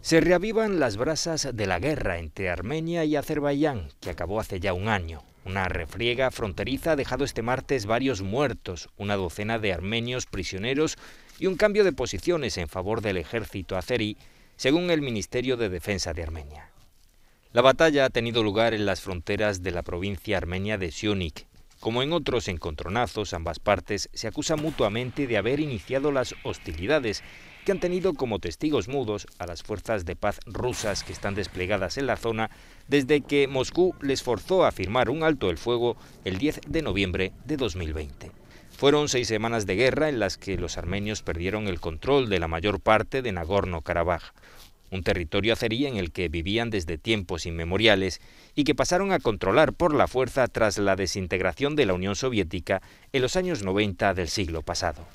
Se reavivan las brasas de la guerra entre Armenia y Azerbaiyán, que acabó hace ya un año. Una refriega fronteriza ha dejado este martes varios muertos, una docena de armenios prisioneros y un cambio de posiciones en favor del ejército azerí, según el Ministerio de Defensa de Armenia. La batalla ha tenido lugar en las fronteras de la provincia armenia de Sionik. Como en otros encontronazos, ambas partes se acusan mutuamente de haber iniciado las hostilidades que han tenido como testigos mudos a las fuerzas de paz rusas que están desplegadas en la zona desde que Moscú les forzó a firmar un alto el fuego el 10 de noviembre de 2020. Fueron seis semanas de guerra en las que los armenios perdieron el control de la mayor parte de Nagorno-Karabaj, un territorio azerí en el que vivían desde tiempos inmemoriales y que pasaron a controlar por la fuerza tras la desintegración de la Unión Soviética en los años 90 del siglo pasado.